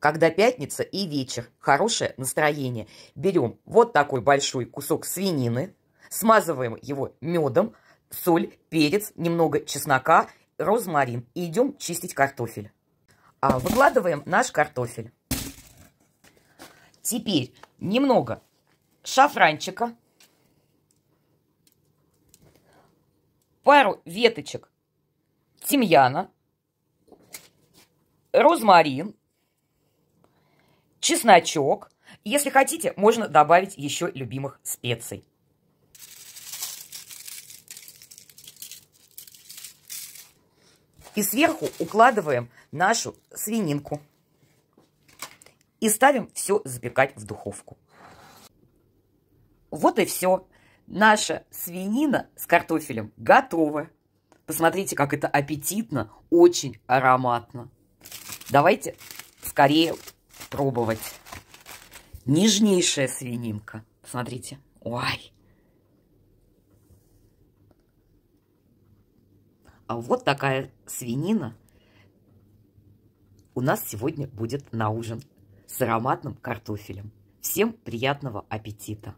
Когда пятница и вечер, хорошее настроение. Берем вот такой большой кусок свинины, смазываем его медом, соль, перец, немного чеснока, розмарин и идем чистить картофель. А выкладываем наш картофель. Теперь немного шафранчика, пару веточек тимьяна, розмарин чесночок. Если хотите, можно добавить еще любимых специй. И сверху укладываем нашу свининку. И ставим все запекать в духовку. Вот и все. Наша свинина с картофелем готова. Посмотрите, как это аппетитно, очень ароматно. Давайте скорее пробовать. Нежнейшая свининка. Смотрите. Ой. А вот такая свинина у нас сегодня будет на ужин с ароматным картофелем. Всем приятного аппетита!